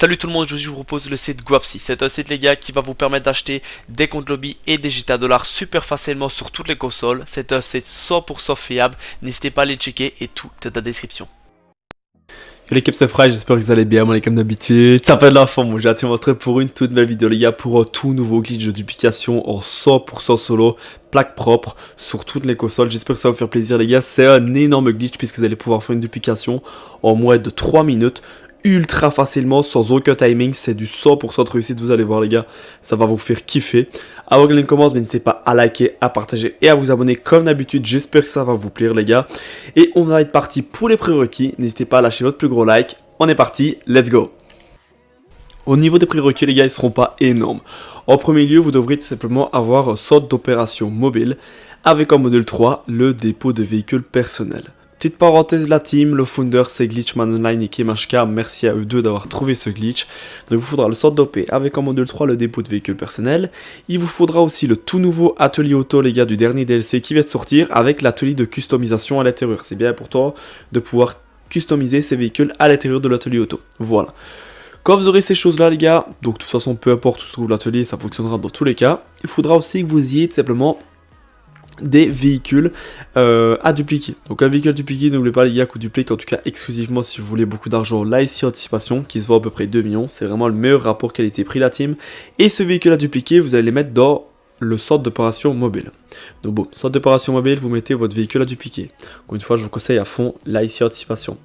Salut tout le monde, aujourd'hui je vous propose le site Guapsi. C'est un site les gars qui va vous permettre d'acheter des comptes lobby et des GTA dollars super facilement sur toutes les consoles. C'est un site 100% fiable, n'hésitez pas à aller checker et tout est dans la description. Yo l'équipe c'est Fry, j'espère que vous allez bien, moi les comme d'habitude, ça fait de la forme, j'ai hâte de montrer pour une toute nouvelle vidéo les gars pour un tout nouveau glitch de duplication en 100% solo, plaque propre sur toutes les consoles, j'espère que ça va vous faire plaisir les gars, c'est un énorme glitch puisque vous allez pouvoir faire une duplication en moins de 3 minutes, ultra facilement, sans aucun timing. C'est du 100% de réussite, vous allez voir les gars, ça va vous faire kiffer. Avant que l'on commence, n'hésitez pas à liker, à partager et à vous abonner comme d'habitude. J'espère que ça va vous plaire les gars. Et on va être parti pour les prérequis. N'hésitez pas à lâcher votre plus gros like. On est parti, let's go au niveau des prérequis, les gars, ils seront pas énormes. En premier lieu, vous devrez tout simplement avoir sorte d'opération mobile avec en module 3 le dépôt de véhicules personnels. Petite parenthèse, la team, le founder, c'est Glitchman Online et Kemashka. Merci à eux deux d'avoir trouvé ce glitch. Donc, il vous faudra le sort dopé avec en module 3 le dépôt de véhicules personnel. Il vous faudra aussi le tout nouveau atelier auto, les gars, du dernier DLC qui va être sortir avec l'atelier de customisation à l'intérieur. C'est bien pour toi de pouvoir customiser ces véhicules à l'intérieur de l'atelier auto. Voilà. Quand vous aurez ces choses-là, les gars, donc de toute façon, peu importe où se trouve l'atelier, ça fonctionnera dans tous les cas. Il faudra aussi que vous y ayez tout simplement des véhicules euh, à dupliquer. Donc un véhicule dupliqué, n'oubliez pas les gars qu'on duplique en tout cas exclusivement si vous voulez beaucoup d'argent. Là ici anticipation qui se voit à peu près 2 millions, c'est vraiment le meilleur rapport qualité-prix la team. Et ce véhicule à dupliquer, vous allez les mettre dans le sort d'opération mobile. Donc bon, Sort d'opération mobile, vous mettez votre véhicule à dupliquer. une fois, je vous conseille à fond la ici anticipation.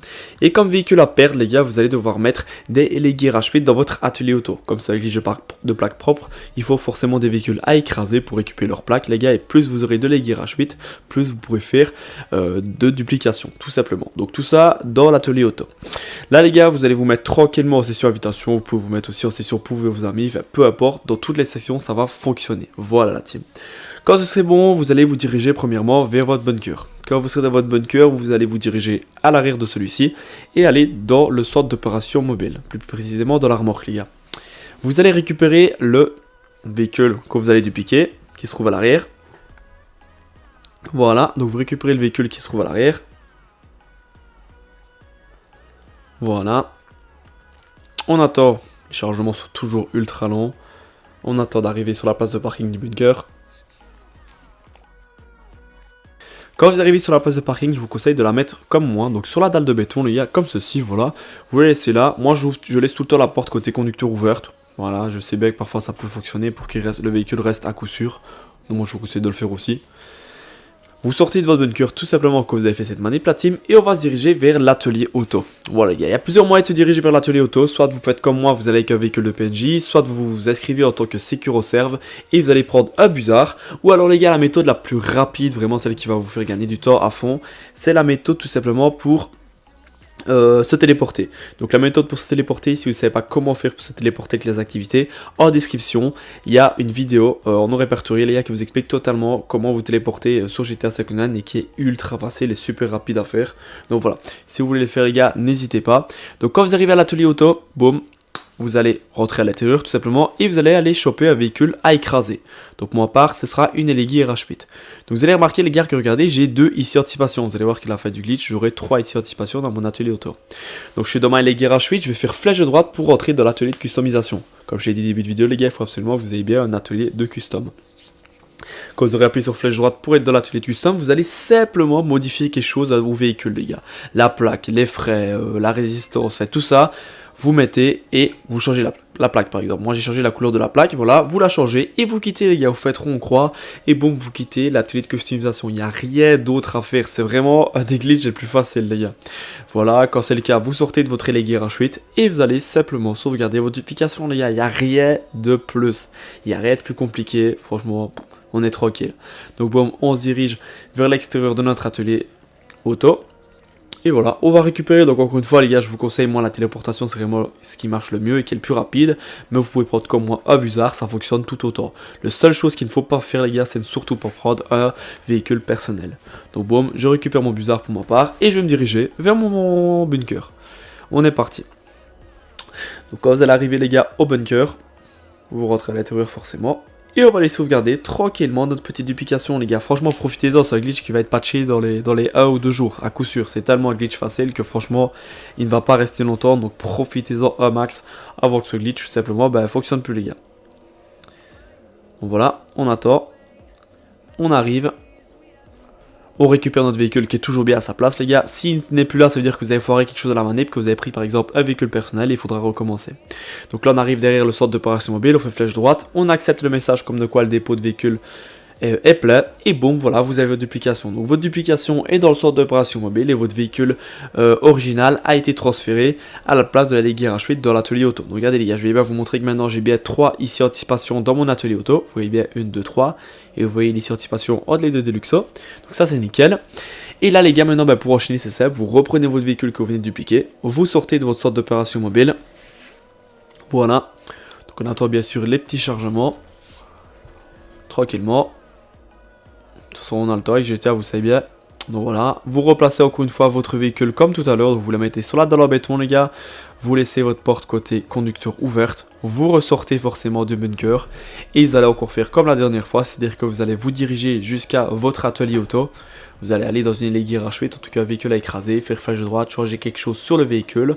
Et comme véhicule à perdre, les gars, vous allez devoir mettre des e H8 dans votre atelier auto. Comme ça, avec les jeux de plaques propres, il faut forcément des véhicules à écraser pour récupérer leurs plaques, les gars. Et plus vous aurez de à e H8, plus vous pourrez faire euh, de duplication, tout simplement. Donc tout ça dans l'atelier auto. Là, les gars, vous allez vous mettre tranquillement en session invitation. Vous pouvez vous mettre aussi en session pour vos amis. peu importe, dans toutes les sessions, ça va fonctionner. Voilà la team. Quand ce serait bon, vous allez vous diriger premièrement vers votre bunker. Quand vous serez dans votre bunker, vous allez vous diriger à l'arrière de celui-ci et aller dans le centre d'opération mobile, plus précisément dans l'armorque, les gars. Vous allez récupérer le véhicule que vous allez dupliquer, qui se trouve à l'arrière. Voilà, donc vous récupérez le véhicule qui se trouve à l'arrière, voilà. On attend. Les chargements sont toujours ultra longs. On attend d'arriver sur la place de parking du bunker. Quand vous arrivez sur la place de parking, je vous conseille de la mettre comme moi, donc sur la dalle de béton, les gars, comme ceci, voilà. Vous la laissez là. Moi, je laisse tout le temps la porte côté conducteur ouverte. Voilà, je sais bien que parfois ça peut fonctionner pour que le véhicule reste à coup sûr. Donc moi, je vous conseille de le faire aussi. Vous sortez de votre bunker tout simplement quand vous avez fait cette manip platine et on va se diriger vers l'atelier auto. Voilà les gars, il y a plusieurs moyens de se diriger vers l'atelier auto, soit vous faites comme moi, vous allez avec un véhicule de PNJ, soit vous vous inscrivez en tant que securo-serve. et vous allez prendre un buzzard. ou alors les gars la méthode la plus rapide, vraiment celle qui va vous faire gagner du temps à fond, c'est la méthode tout simplement pour euh, se téléporter. Donc la méthode pour se téléporter, si vous ne savez pas comment faire pour se téléporter avec les activités, en description, il y a une vidéo on euh, en non les gars, qui vous explique totalement comment vous téléporter euh, sur GTA Sakunan et qui est ultra facile et super rapide à faire. Donc voilà, si vous voulez le faire, les gars, n'hésitez pas. Donc quand vous arrivez à l'atelier auto, boum, vous allez rentrer à l'intérieur tout simplement et vous allez aller choper un véhicule à écraser. Donc moi part, ce sera une LEGI RH8. Donc vous allez remarquer les gars que regardez, j'ai deux ici anticipations. Vous allez voir qu'il a fait du glitch, j'aurai trois ici anticipations dans mon atelier auto. Donc je suis dans ma LEGI RH8, je vais faire flèche droite pour rentrer dans l'atelier de customisation. Comme je l'ai dit au début de vidéo les gars, il faut absolument que vous ayez bien un atelier de custom. Quand vous aurez appuyé sur flèche droite pour être dans l'atelier custom, vous allez simplement modifier quelque chose à vos véhicules, les gars. La plaque, les frais, euh, la résistance, fait, tout ça, vous mettez et vous changez la, plaque par exemple. Moi j'ai changé la couleur de la plaque, voilà, vous la changez et vous quittez les gars, vous faites rond croix et bon vous quittez l'atelier de customisation. Il n'y a rien d'autre à faire, c'est vraiment un des glitches les plus faciles les gars. Voilà, quand c'est le cas, vous sortez de votre élégué H8 et vous allez simplement sauvegarder votre duplication les gars, il n'y a rien de plus. Il n'y a rien de plus compliqué, franchement, on est tranquille. Donc bon, on se dirige vers l'extérieur de notre atelier auto. Et voilà, on va récupérer, donc encore une fois les gars, je vous conseille, moi la téléportation c'est vraiment ce qui marche le mieux et qui est le plus rapide, mais vous pouvez prendre comme moi un busard, ça fonctionne tout autant. La seule chose qu'il ne faut pas faire les gars, c'est surtout pas prendre un véhicule personnel. Donc boum, je récupère mon busard pour ma part, et je vais me diriger vers mon bunker. On est parti. Donc quand vous allez arriver les gars au bunker, vous rentrez à l'intérieur forcément, et on va les sauvegarder tranquillement, notre petite duplication, les gars. Franchement, profitez-en, c'est un glitch qui va être patché dans les, dans les 1 ou 2 jours, à coup sûr. C'est tellement un glitch facile que franchement, il ne va pas rester longtemps. Donc profitez-en un max avant que ce glitch, tout simplement, ne ben, fonctionne plus, les gars. Donc voilà, on attend. On arrive on récupère notre véhicule qui est toujours bien à sa place les gars. S'il n'est plus là, ça veut dire que vous avez foiré quelque chose à la manip, que vous avez pris par exemple un véhicule personnel, il faudra recommencer. Donc là on arrive derrière le centre de d'opération mobile, on fait flèche droite, on accepte le message comme de quoi le dépôt de véhicule et boum voilà vous avez votre duplication. Donc votre duplication est dans le sort d'opération mobile et votre véhicule euh, original a été transféré à la place de la Ligue h 8 dans l'atelier auto. Donc regardez les gars je vais bien vous montrer que maintenant j'ai bien 3 ici anticipation dans mon atelier auto. Vous voyez bien 1, 2, 3 et vous voyez ici anticipation entre les deux Deluxo. Donc ça c'est nickel. Et là les gars maintenant bah, pour enchaîner c'est simple vous reprenez votre véhicule que vous venez de dupliquer, vous sortez de votre sort d'opération mobile. Voilà. Donc on attend bien sûr les petits chargements. Tranquillement toute façon, on a le GTA, vous savez bien. Donc voilà, vous replacez encore une fois votre véhicule comme tout à l'heure, vous la mettez sur la dalle en béton les gars, vous laissez votre porte côté conducteur ouverte, vous ressortez forcément du bunker et vous allez encore faire comme la dernière fois, c'est-à-dire que vous allez vous diriger jusqu'à votre atelier auto, vous allez aller dans une légère à en tout cas véhicule à écraser, faire face de droite, changer quelque chose sur le véhicule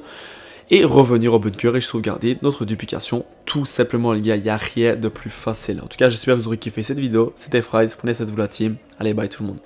et revenir au bunker et sauvegarder notre duplication tout simplement, les gars. Il n'y a rien de plus facile. En tout cas, j'espère que vous aurez kiffé cette vidéo. C'était Fry Prenez cette de vous, team. Allez, bye tout le monde.